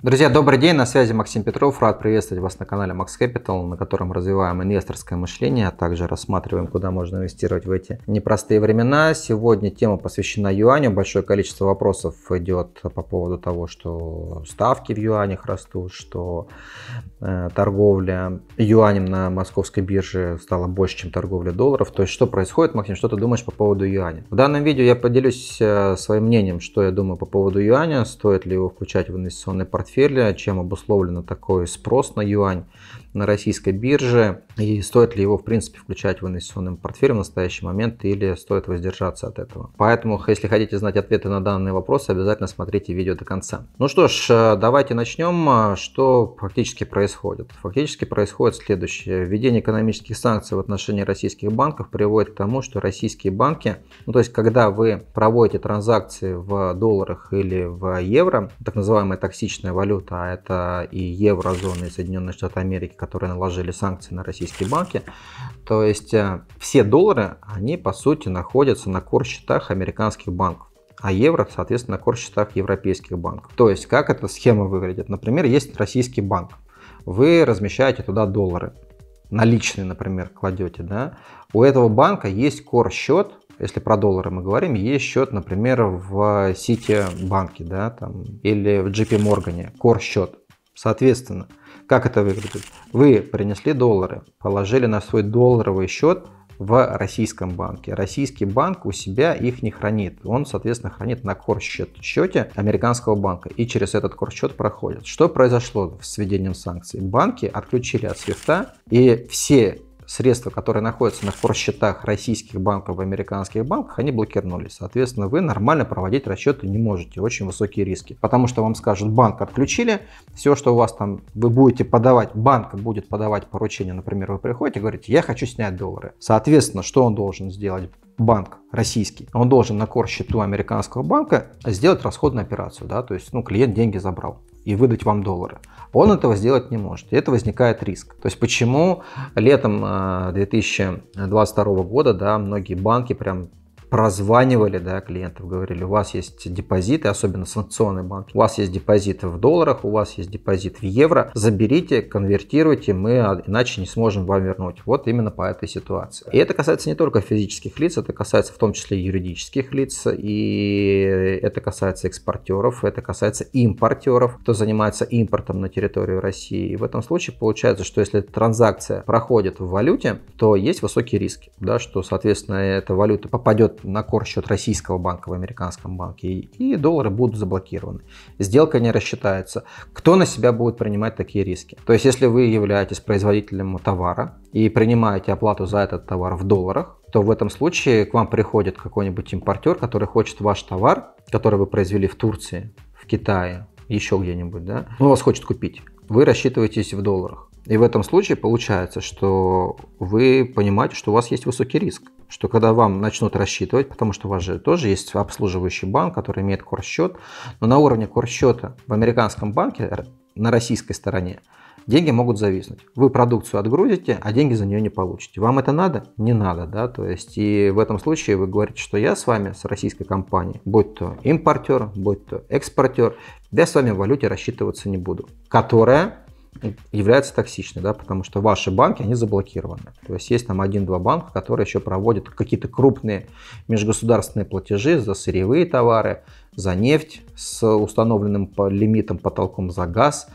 Друзья, добрый день, на связи Максим Петров. Рад приветствовать вас на канале Max Capital, на котором развиваем инвесторское мышление, а также рассматриваем, куда можно инвестировать в эти непростые времена. Сегодня тема посвящена юаню. Большое количество вопросов идет по поводу того, что ставки в юанях растут, что э, торговля юанем на московской бирже стала больше, чем торговля долларов. То есть, что происходит, Максим, что ты думаешь по поводу юаня? В данном видео я поделюсь э, своим мнением, что я думаю по поводу юаня, стоит ли его включать в инвестиционный портфель портфеля, а чем обусловлено такой спрос на юань на российской бирже и стоит ли его в принципе включать в инвестиционный портфель в настоящий момент или стоит воздержаться от этого. Поэтому, если хотите знать ответы на данные вопросы, обязательно смотрите видео до конца. Ну что ж, э, давайте начнем. Что фактически происходит? Фактически происходит следующее. Введение экономических санкций в отношении российских банков приводит к тому, что российские банки, ну то есть когда вы проводите транзакции в долларах или в евро, так называемая токсичная валюта, а это и еврозона и Соединенные Штаты Америки, которые наложили санкции на российские банки. То есть э, все доллары, они по сути находятся на кор американских банков а евро, соответственно, на кор европейских банков. То есть, как эта схема выглядит? Например, есть российский банк. Вы размещаете туда доллары, наличные, например, кладете, да, у этого банка есть кор-счет, если про доллары мы говорим, есть счет, например, в Сити банке, да, там, или в JP Morgan, кор-счет. Соответственно, как это выглядит? Вы принесли доллары, положили на свой долларовый счет в российском банке. Российский банк у себя их не хранит. Он, соответственно, хранит на корсчете американского банка и через этот корсчет проходит. Что произошло с введением санкций? Банки отключили от свифта и все средства, которые находятся на форсчетах российских банков и американских банков, они блокировались. Соответственно, вы нормально проводить расчеты не можете. Очень высокие риски. Потому что вам скажут, банк отключили, все, что у вас там, вы будете подавать, банк будет подавать поручение, например, вы приходите и говорите, я хочу снять доллары. Соответственно, что он должен сделать? банк российский, он должен на кор счету американского банка сделать расходную операцию, да, то есть, ну, клиент деньги забрал и выдать вам доллары. Он этого сделать не может. И это возникает риск. То есть почему летом 2022 э, года да, многие банки прям прозванивали да, клиентов, говорили, у вас есть депозиты, особенно санкционные банки, у вас есть депозиты в долларах, у вас есть депозит в евро, заберите, конвертируйте, мы а, иначе не сможем вам вернуть. Вот именно по этой ситуации. И это касается не только физических лиц, это касается в том числе юридических лиц, и это касается экспортеров, это касается импортеров, кто занимается импортом на территорию России. И в этом случае получается, что если транзакция проходит в валюте, то есть высокие риски, да, что, соответственно, эта валюта попадет на корсчет российского банка в американском банке, и доллары будут заблокированы. Сделка не рассчитается. Кто на себя будет принимать такие риски? То есть, если вы являетесь производителем товара и принимаете оплату за этот товар в долларах, то в этом случае к вам приходит какой-нибудь импортер, который хочет ваш товар, который вы произвели в Турции, в Китае, еще где-нибудь, да, он вас хочет купить. Вы рассчитываетесь в долларах. И в этом случае получается, что вы понимаете, что у вас есть высокий риск что когда вам начнут рассчитывать, потому что у вас же тоже есть обслуживающий банк, который имеет корсчет, но на уровне корсчета в американском банке, на российской стороне, деньги могут зависнуть. Вы продукцию отгрузите, а деньги за нее не получите. Вам это надо? Не надо, да, то есть и в этом случае вы говорите, что я с вами, с российской компанией, будь то импортер, будь то экспортер, я с вами в валюте рассчитываться не буду, которая является токсичной, да, потому что ваши банки, они заблокированы. То есть есть там один-два банка, которые еще проводят какие-то крупные межгосударственные платежи за сырьевые товары, за нефть с установленным по лимитом, потолком за газ.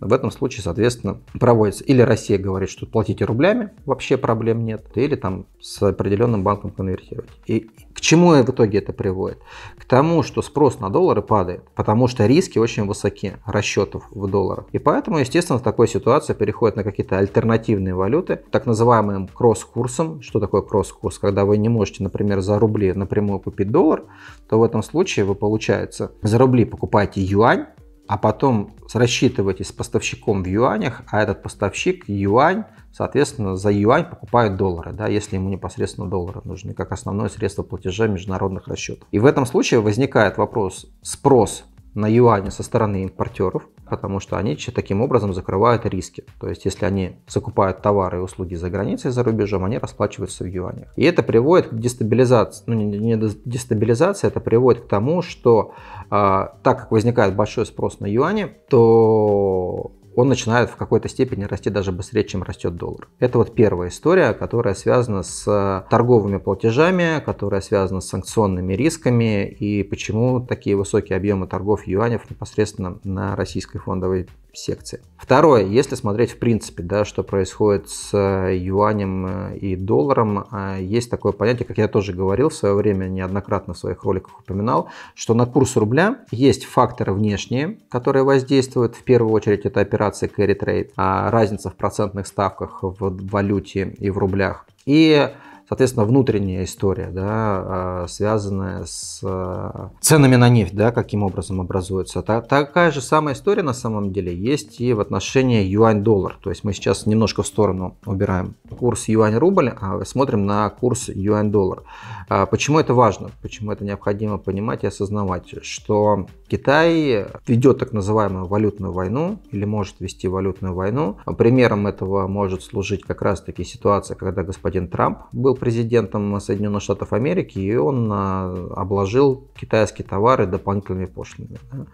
В этом случае, соответственно, проводится или Россия говорит, что платите рублями, вообще проблем нет, или там с определенным банком конвертировать. И к чему в итоге это приводит? К тому, что спрос на доллары падает, потому что риски очень высоки расчетов в долларах. И поэтому, естественно, в такой ситуации переходят на какие-то альтернативные валюты, так называемым кросс-курсом. Что такое кросс-курс? Когда вы не можете, например, за рубли напрямую купить доллар, то в этом случае вы, получается, за рубли покупаете юань, а потом рассчитываетесь с поставщиком в юанях, а этот поставщик юань соответственно, за юань покупают доллары, да, если ему непосредственно доллары нужны, как основное средство платежа международных расчетов. И в этом случае возникает вопрос, спрос на юане со стороны импортеров, потому что они таким образом закрывают риски. То есть, если они закупают товары и услуги за границей, за рубежом, они расплачиваются в юанях. И это приводит к дестабилизации, ну не, дестабилизации, это приводит к тому, что э, так как возникает большой спрос на юане, то он начинает в какой-то степени расти даже быстрее, чем растет доллар. Это вот первая история, которая связана с э, торговыми платежами, которая связана с санкционными рисками и почему такие высокие объемы торгов юанев непосредственно на российской фондовой секции. Второе, если смотреть в принципе, да, что происходит с э, юанем э, и долларом, э, есть такое понятие, как я тоже говорил в свое время, неоднократно в своих роликах упоминал, что на курс рубля есть факторы внешние, которые воздействуют. В первую очередь это операции carry trade, а разница в процентных ставках в валюте и в рублях. И соответственно, внутренняя история, да, а, связанная с а, ценами на нефть, да, каким образом образуется. Та, такая же самая история на самом деле есть и в отношении юань-доллар. То есть мы сейчас немножко в сторону убираем курс юань-рубль, а смотрим на курс юань-доллар. А почему это важно? Почему это необходимо понимать и осознавать? Что Китай ведет так называемую валютную войну или может вести валютную войну. Примером этого может служить как раз-таки ситуация, когда господин Трамп был президентом Соединенных Штатов Америки, и он а, обложил китайские товары дополнительными пошлинами. Да?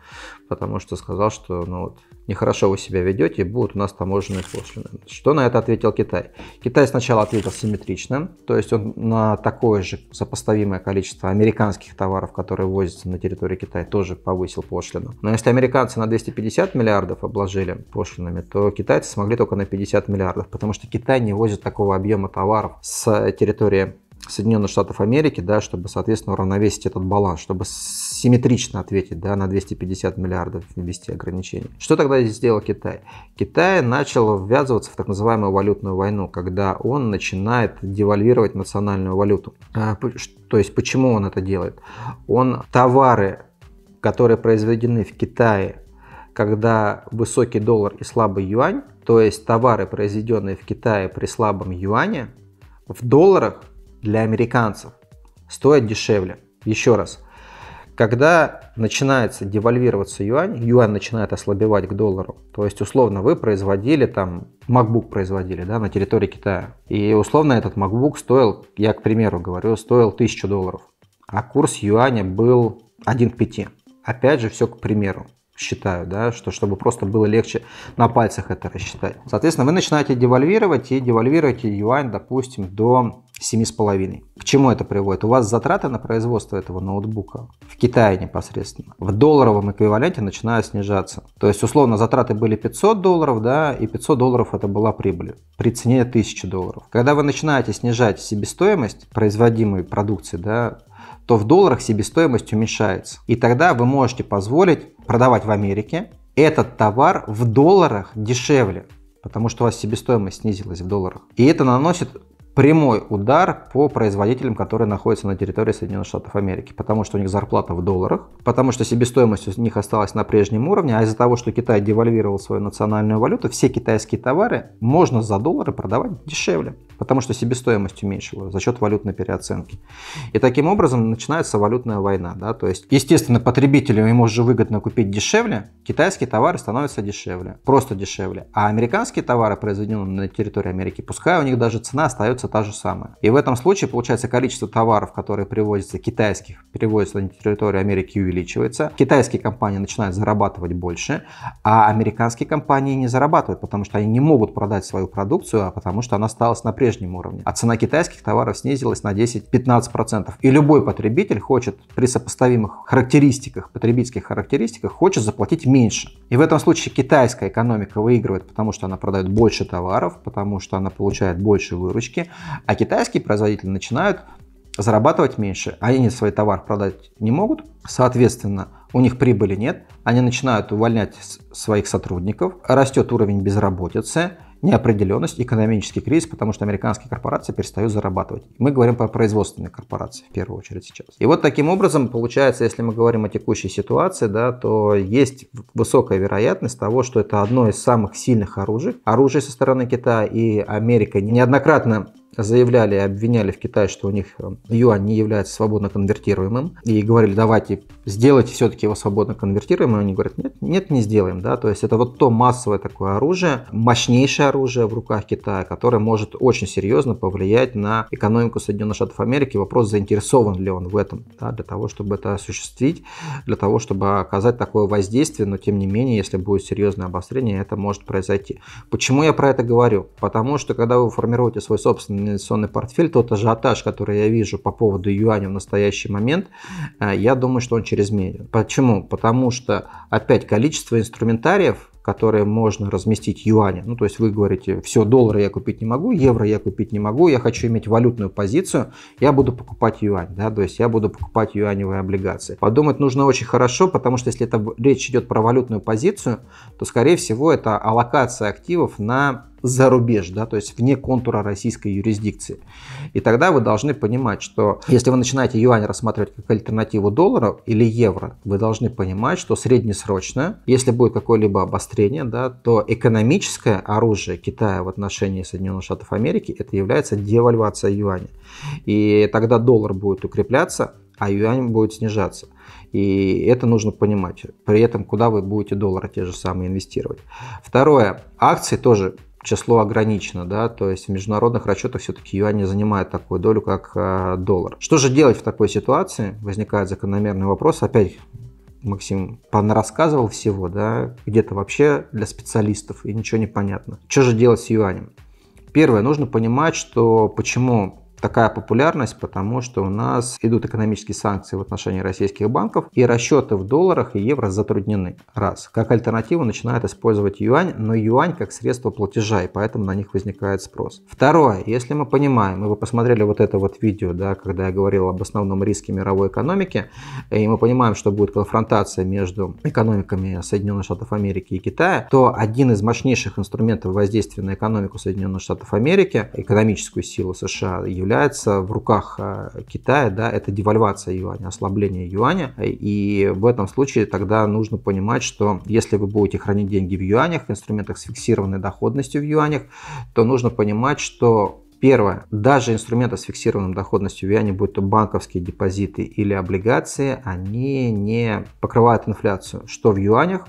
Потому что сказал, что ну, вот, нехорошо вы себя ведете, будут у нас таможенные пошлины. Что на это ответил Китай? Китай сначала ответил симметрично, то есть он на такое же сопоставимое количество американских товаров, которые ввозятся на территорию Китая, тоже повысил пошлину. Но если американцы на 250 миллиардов обложили пошлинами, то китайцы смогли только на 50 миллиардов, потому что Китай не возит такого объема товаров с территории территории Соединенных Штатов Америки, да, чтобы, соответственно, уравновесить этот баланс, чтобы симметрично ответить да, на 250 миллиардов ввести ограничений. Что тогда здесь сделал Китай? Китай начал ввязываться в так называемую валютную войну, когда он начинает девальвировать национальную валюту. А, то есть почему он это делает? Он товары, которые произведены в Китае, когда высокий доллар и слабый юань, то есть товары, произведенные в Китае при слабом юане, в долларах для американцев стоят дешевле. Еще раз, когда начинается девальвироваться юань, юань начинает ослабевать к доллару. То есть, условно, вы производили там, MacBook производили, да, на территории Китая. И, условно, этот MacBook стоил, я к примеру говорю, стоил 1000 долларов. А курс юаня был 1 к 5. Опять же, все к примеру считаю, да, что чтобы просто было легче на пальцах это рассчитать. Соответственно, вы начинаете девальвировать и девальвируете юань, допустим, до 7,5. К чему это приводит? У вас затраты на производство этого ноутбука в Китае непосредственно в долларовом эквиваленте начинают снижаться. То есть, условно, затраты были 500 долларов, да, и 500 долларов это была прибыль при цене 1000 долларов. Когда вы начинаете снижать себестоимость производимой продукции, да, то в долларах себестоимость уменьшается. И тогда вы можете позволить продавать в Америке этот товар в долларах дешевле, потому что у вас себестоимость снизилась в долларах. И это наносит прямой удар по производителям, которые находятся на территории Соединенных Штатов Америки, потому что у них зарплата в долларах, потому что себестоимость у них осталась на прежнем уровне, а из-за того, что Китай девальвировал свою национальную валюту, все китайские товары можно за доллары продавать дешевле, потому что себестоимость уменьшила за счет валютной переоценки. И таким образом начинается валютная война. Да? То есть, естественно, потребителю ему же выгодно купить дешевле, китайские товары становятся дешевле, просто дешевле. А американские товары, произведенные на территории Америки, пускай у них даже цена остается все та же самая. И в этом случае, получается, количество товаров, которые привозятся, китайских, перевозятся на территорию Америки, увеличивается. Китайские компании начинают зарабатывать больше, а американские компании не зарабатывают, потому что они не могут продать свою продукцию, а потому что она осталась на прежнем уровне. А цена китайских товаров снизилась на 10-15%. И любой потребитель хочет при сопоставимых характеристиках, потребительских характеристиках, хочет заплатить меньше. И в этом случае китайская экономика выигрывает, потому что она продает больше товаров, потому что она получает больше выручки, а китайские производители начинают зарабатывать меньше. Они свой товар продать не могут, соответственно, у них прибыли нет, они начинают увольнять своих сотрудников, растет уровень безработицы, неопределенность, экономический кризис, потому что американские корпорации перестают зарабатывать. Мы говорим про производственные корпорации в первую очередь сейчас. И вот таким образом, получается, если мы говорим о текущей ситуации, да, то есть высокая вероятность того, что это одно из самых сильных оружий, оружие со стороны Китая, и Америка неоднократно заявляли и обвиняли в Китае, что у них э, юань не является свободно конвертируемым, и говорили, давайте, сделайте все-таки его свободно конвертируемым, они говорят, нет, нет, не сделаем, да, то есть это вот то массовое такое оружие, мощнейшее оружие в руках Китая, которое может очень серьезно повлиять на экономику Соединенных Штатов Америки, вопрос, заинтересован ли он в этом, да, для того, чтобы это осуществить, для того, чтобы оказать такое воздействие, но тем не менее, если будет серьезное обострение, это может произойти. Почему я про это говорю? Потому что, когда вы формируете свой собственный инвестиционный портфель, тот ажиотаж, который я вижу по поводу юаня в настоящий момент, э, я думаю, что он чрезмерен. Почему? Потому что, опять, количество инструментариев, которые можно разместить юаня. Ну, то есть вы говорите, все, доллары я купить не могу, евро я купить не могу, я хочу иметь валютную позицию, я буду покупать юань, да, то есть я буду покупать юаневые облигации. Подумать нужно очень хорошо, потому что если это речь идет про валютную позицию, то, скорее всего, это аллокация активов на за рубеж, да, то есть вне контура российской юрисдикции. И тогда вы должны понимать, что если вы начинаете юань рассматривать как альтернативу доллара или евро, вы должны понимать, что среднесрочно, если будет какое-либо обострение, да, то экономическое оружие Китая в отношении Соединенных Штатов Америки это является девальвация юаня. И тогда доллар будет укрепляться, а юань будет снижаться. И это нужно понимать. При этом, куда вы будете доллары те же самые инвестировать. Второе. Акции тоже число ограничено, да, то есть в международных расчетах все-таки юань не занимает такую долю, как э, доллар. Что же делать в такой ситуации? Возникает закономерный вопрос, опять Максим рассказывал всего, да, где-то вообще для специалистов, и ничего не понятно. Что же делать с юанем? Первое, нужно понимать, что почему такая популярность, потому что у нас идут экономические санкции в отношении российских банков, и расчеты в долларах и евро затруднены. Раз. Как альтернативу начинают использовать юань, но юань как средство платежа, и поэтому на них возникает спрос. Второе. Если мы понимаем, и вы посмотрели вот это вот видео, да, когда я говорил об основном риске мировой экономики, и мы понимаем, что будет конфронтация между экономиками Соединенных Штатов Америки и Китая, то один из мощнейших инструментов воздействия на экономику Соединенных Штатов Америки, экономическую силу США, является в руках э, Китая, да, это девальвация юаня, ослабление юаня. И в этом случае тогда нужно понимать, что если вы будете хранить деньги в юанях, в инструментах с фиксированной доходностью в юанях, то нужно понимать, что Первое. Даже инструменты с фиксированной доходностью в юане, будь то банковские депозиты или облигации, они не покрывают инфляцию, что в юанях,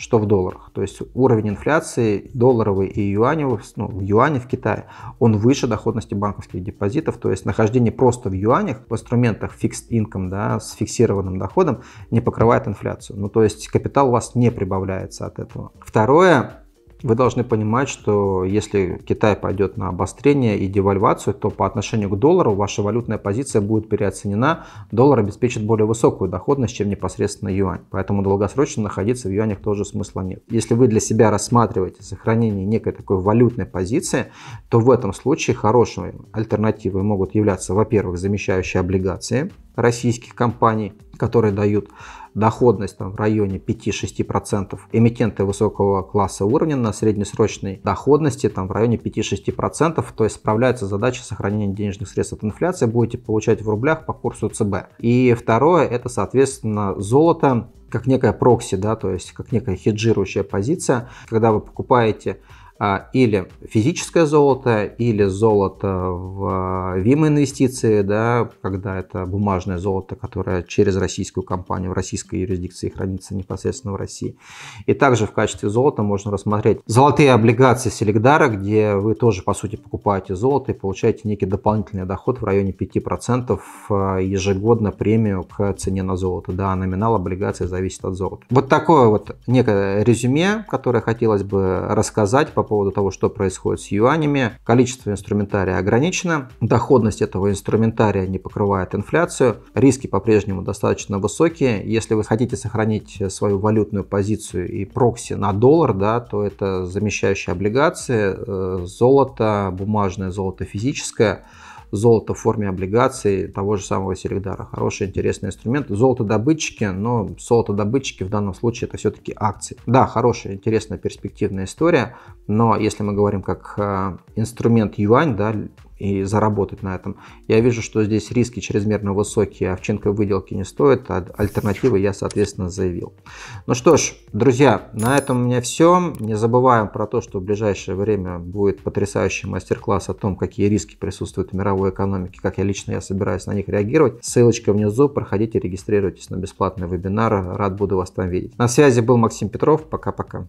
что в долларах. То есть уровень инфляции долларовый и юаневый, ну, в юане в Китае, он выше доходности банковских депозитов. То есть нахождение просто в юанях, в инструментах fixed income, да, с фиксированным доходом, не покрывает инфляцию. Ну, то есть капитал у вас не прибавляется от этого. Второе, вы должны понимать, что если Китай пойдет на обострение и девальвацию, то по отношению к доллару ваша валютная позиция будет переоценена. Доллар обеспечит более высокую доходность, чем непосредственно юань. Поэтому долгосрочно находиться в юанях тоже смысла нет. Если вы для себя рассматриваете сохранение некой такой валютной позиции, то в этом случае хорошими альтернативой могут являться, во-первых, замещающие облигации российских компаний, которые дают доходность там, в районе 5-6%, эмитенты высокого класса уровня на среднесрочной доходности там, в районе 5-6%, то есть справляются задача сохранения денежных средств от инфляции, будете получать в рублях по курсу ЦБ. И второе, это, соответственно, золото как некая прокси, да, то есть как некая хеджирующая позиция, когда вы покупаете а, или физическое золото, или золото в а, ВИМ инвестиции, да, когда это бумажное золото, которое через российскую компанию в российской юрисдикции хранится непосредственно в России. И также в качестве золота можно рассмотреть золотые облигации Селегдара, где вы тоже, по сути, покупаете золото и получаете некий дополнительный доход в районе 5% а, ежегодно премию к цене на золото. Да, номинал облигации зависит от золота. Вот такое вот некое резюме, которое хотелось бы рассказать по поводу того, что происходит с юанями. Количество инструментария ограничено, доходность этого инструментария не покрывает инфляцию, риски по-прежнему достаточно высокие. Если вы хотите сохранить свою валютную позицию и прокси на доллар, да, то это замещающие облигации, э, золото, бумажное золото физическое золото в форме облигаций того же самого Селегдара. Хороший, интересный инструмент. Золотодобытчики, но золотодобытчики в данном случае это все-таки акции. Да, хорошая, интересная, перспективная история, но если мы говорим как э, инструмент юань, да, и заработать на этом. Я вижу, что здесь риски чрезмерно высокие, а овчинка выделки не стоит, а альтернативы я, соответственно, заявил. Ну что ж, друзья, на этом у меня все. Не забываем про то, что в ближайшее время будет потрясающий мастер-класс о том, какие риски присутствуют в мировой экономике, как я лично я собираюсь на них реагировать. Ссылочка внизу, проходите, регистрируйтесь на бесплатный вебинар, рад буду вас там видеть. На связи был Максим Петров, пока-пока.